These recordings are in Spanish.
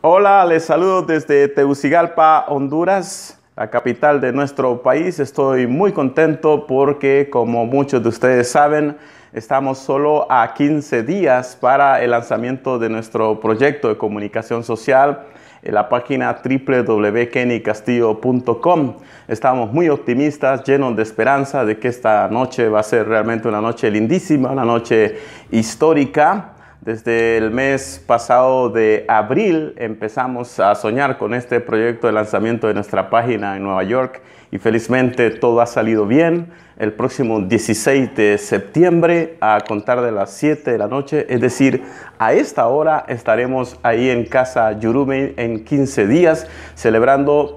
Hola, les saludo desde Tegucigalpa, Honduras, la capital de nuestro país. Estoy muy contento porque, como muchos de ustedes saben, estamos solo a 15 días para el lanzamiento de nuestro proyecto de comunicación social en la página www.kennycastillo.com. Estamos muy optimistas, llenos de esperanza de que esta noche va a ser realmente una noche lindísima, una noche histórica. Desde el mes pasado de abril empezamos a soñar con este proyecto de lanzamiento de nuestra página en Nueva York y felizmente todo ha salido bien. El próximo 16 de septiembre a contar de las 7 de la noche, es decir, a esta hora estaremos ahí en Casa Yurume en 15 días celebrando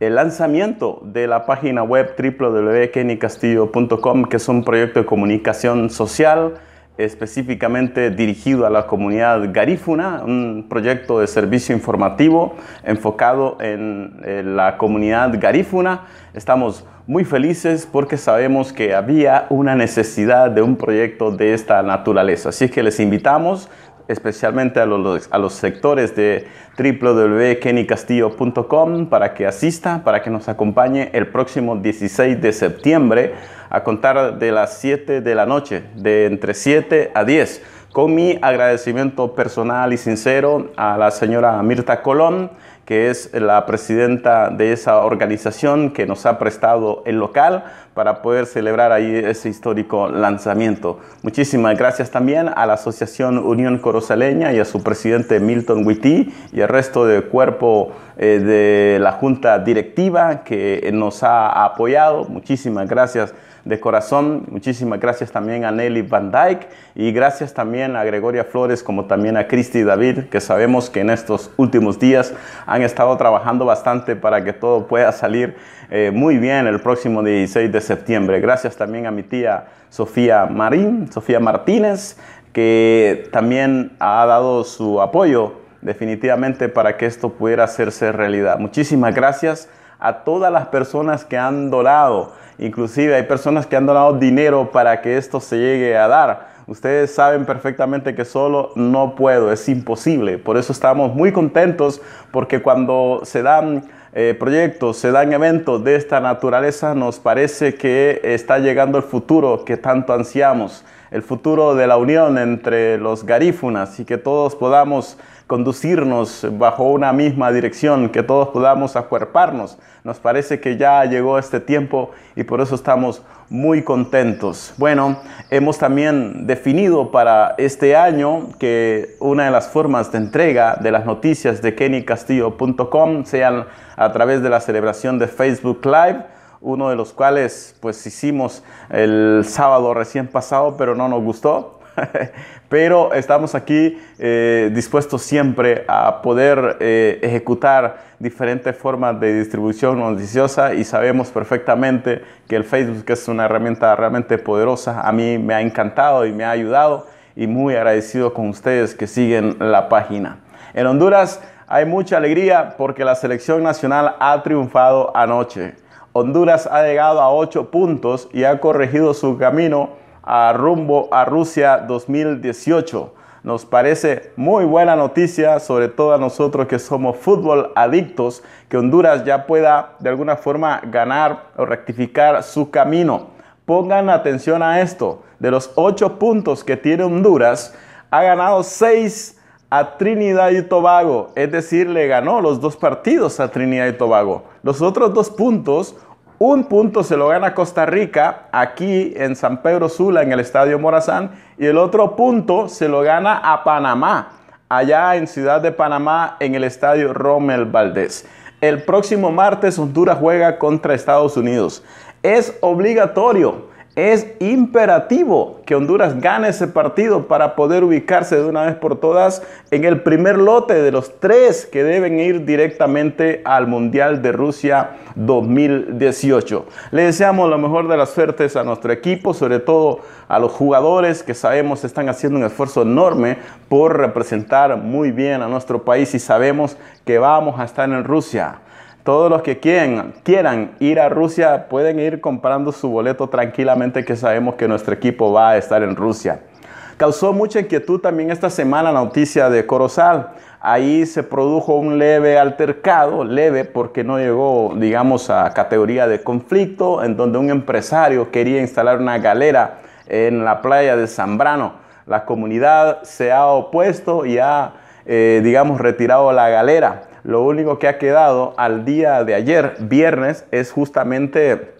el lanzamiento de la página web www.kennycastillo.com, que es un proyecto de comunicación social específicamente dirigido a la comunidad garífuna, un proyecto de servicio informativo enfocado en, eh, la comunidad garífuna. Estamos muy felices porque sabemos que había una necesidad de un proyecto de esta naturaleza. Así que les invitamos especialmente a los, a los sectores de www.kennycastillo.com para que asista, para que nos acompañe el próximo 16 de septiembre a contar de las 7 de la noche, de entre 7 a 10, con mi agradecimiento personal y sincero a la señora Mirta Colón, que es la presidenta de esa organización que nos ha prestado el local para poder celebrar ahí ese histórico lanzamiento. Muchísimas gracias también a la Asociación Unión Corozaleña y a su presidente Milton Witty y al resto del cuerpo eh, de la Junta Directiva que nos ha apoyado. Muchísimas gracias de corazón. Muchísimas gracias también a Nelly Van Dyke y gracias también a Gregoria Flores como también a Cristi David, que sabemos que en estos últimos días han estado trabajando bastante para que todo pueda salir eh, muy bien el próximo 16 de septiembre. Gracias también a mi tía Sofía Marín, Sofía Martínez, que también ha dado su apoyo definitivamente para que esto pudiera hacerse realidad. Muchísimas gracias a todas las personas que han donado. Inclusive hay personas que han donado dinero para que esto se llegue a dar. Ustedes saben perfectamente que solo no puedo, es imposible. Por eso estamos muy contentos porque cuando se dan eh, proyectos, se dan eventos de esta naturaleza, nos parece que está llegando el futuro que tanto ansiamos el futuro de la unión entre los garífunas y que todos podamos conducirnos bajo una misma dirección, que todos podamos acuerparnos. Nos parece que ya llegó este tiempo y por eso estamos muy contentos. Bueno, hemos también definido para este año que una de las formas de entrega de las noticias de kennycastillo.com sean a través de la celebración de Facebook Live uno de los cuales pues hicimos el sábado recién pasado, pero no nos gustó. Pero estamos aquí eh, dispuestos siempre a poder eh, ejecutar diferentes formas de distribución noticiosa y sabemos perfectamente que el Facebook que es una herramienta realmente poderosa. A mí me ha encantado y me ha ayudado y muy agradecido con ustedes que siguen la página. En Honduras hay mucha alegría porque la selección nacional ha triunfado anoche. Honduras ha llegado a 8 puntos y ha corregido su camino a rumbo a Rusia 2018. Nos parece muy buena noticia, sobre todo a nosotros que somos fútbol adictos, que Honduras ya pueda de alguna forma ganar o rectificar su camino. Pongan atención a esto, de los 8 puntos que tiene Honduras, ha ganado 6 a Trinidad y Tobago, es decir, le ganó los dos partidos a Trinidad y Tobago. Los otros dos puntos, un punto se lo gana Costa Rica aquí en San Pedro Sula, en el Estadio Morazán, y el otro punto se lo gana a Panamá, allá en Ciudad de Panamá, en el Estadio Rommel Valdés. El próximo martes Honduras juega contra Estados Unidos. Es obligatorio es imperativo que Honduras gane ese partido para poder ubicarse de una vez por todas en el primer lote de los tres que deben ir directamente al Mundial de Rusia 2018. Le deseamos lo mejor de las suertes a nuestro equipo, sobre todo a los jugadores que sabemos están haciendo un esfuerzo enorme por representar muy bien a nuestro país y sabemos que vamos a estar en Rusia todos los que quieran, quieran ir a Rusia pueden ir comprando su boleto tranquilamente que sabemos que nuestro equipo va a estar en Rusia. Causó mucha inquietud también esta semana la noticia de Corozal. Ahí se produjo un leve altercado, leve porque no llegó, digamos, a categoría de conflicto, en donde un empresario quería instalar una galera en la playa de Zambrano. La comunidad se ha opuesto y ha, eh, digamos, retirado la galera. Lo único que ha quedado al día de ayer, viernes, es justamente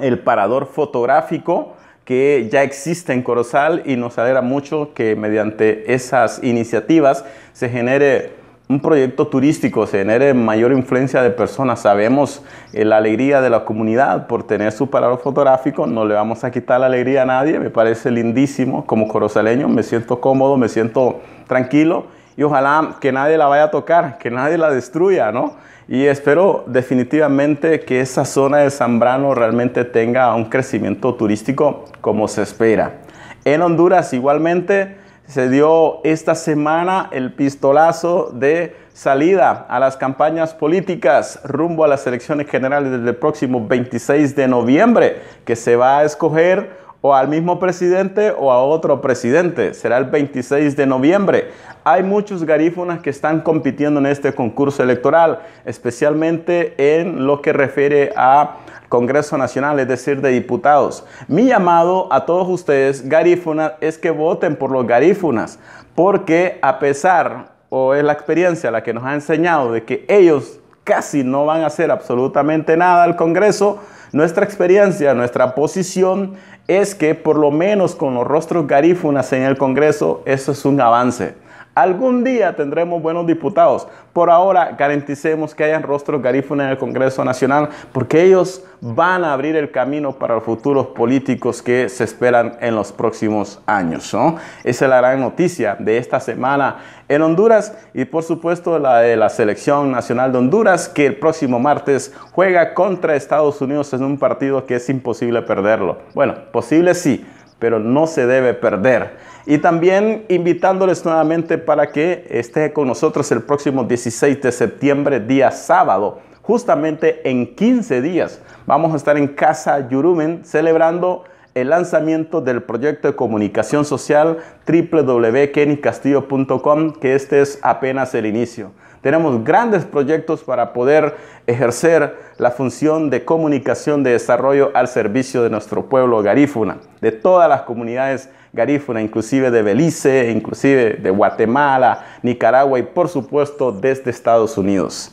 el parador fotográfico que ya existe en Corozal y nos alegra mucho que mediante esas iniciativas se genere un proyecto turístico, se genere mayor influencia de personas. Sabemos eh, la alegría de la comunidad por tener su parador fotográfico, no le vamos a quitar la alegría a nadie, me parece lindísimo como corozaleño, me siento cómodo, me siento tranquilo y ojalá que nadie la vaya a tocar, que nadie la destruya, ¿no? Y espero definitivamente que esa zona de Zambrano realmente tenga un crecimiento turístico como se espera. En Honduras igualmente se dio esta semana el pistolazo de salida a las campañas políticas rumbo a las elecciones generales del próximo 26 de noviembre, que se va a escoger o al mismo presidente o a otro presidente. Será el 26 de noviembre. Hay muchos garífunas que están compitiendo en este concurso electoral, especialmente en lo que refiere a Congreso Nacional, es decir, de diputados. Mi llamado a todos ustedes, garífunas, es que voten por los garífunas, porque a pesar, o es la experiencia la que nos ha enseñado de que ellos casi no van a hacer absolutamente nada al Congreso, nuestra experiencia, nuestra posición es que por lo menos con los rostros garífunas en el Congreso, eso es un avance. Algún día tendremos buenos diputados. Por ahora garanticemos que hayan rostros garífunas en el Congreso Nacional porque ellos van a abrir el camino para los futuros políticos que se esperan en los próximos años. ¿no? Esa es la gran noticia de esta semana en Honduras y por supuesto la de la selección nacional de Honduras que el próximo martes juega contra Estados Unidos en un partido que es imposible perderlo. Bueno, posible sí pero no se debe perder. Y también invitándoles nuevamente para que esté con nosotros el próximo 16 de septiembre, día sábado, justamente en 15 días. Vamos a estar en Casa Yurumen celebrando el lanzamiento del proyecto de comunicación social www.kenicastillo.com, que este es apenas el inicio. Tenemos grandes proyectos para poder ejercer la función de comunicación de desarrollo al servicio de nuestro pueblo garífuna, de todas las comunidades garífuna, inclusive de Belice, inclusive de Guatemala, Nicaragua y por supuesto desde Estados Unidos,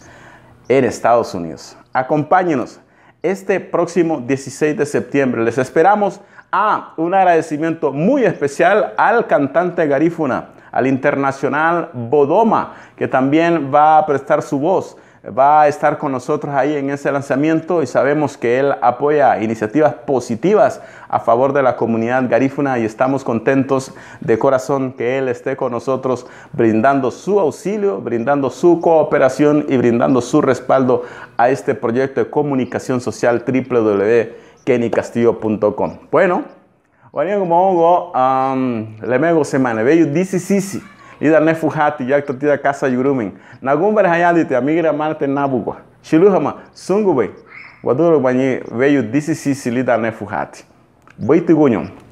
en Estados Unidos. Acompáñenos este próximo 16 de septiembre. Les esperamos a un agradecimiento muy especial al cantante garífuna al internacional Bodoma, que también va a prestar su voz va a estar con nosotros ahí en ese lanzamiento y sabemos que él apoya iniciativas positivas a favor de la comunidad garífuna y estamos contentos de corazón que él esté con nosotros brindando su auxilio, brindando su cooperación y brindando su respaldo a este proyecto de comunicación social www.kenicastillo.com. Bueno, walio mongo um, semana veyu disisisi lida fuhati yaktotida kasa yurumen nagumbare te amigira marte nabugwa shiluhama sungube waduro banyi veyu disisisi lida nefuhati boitiguñon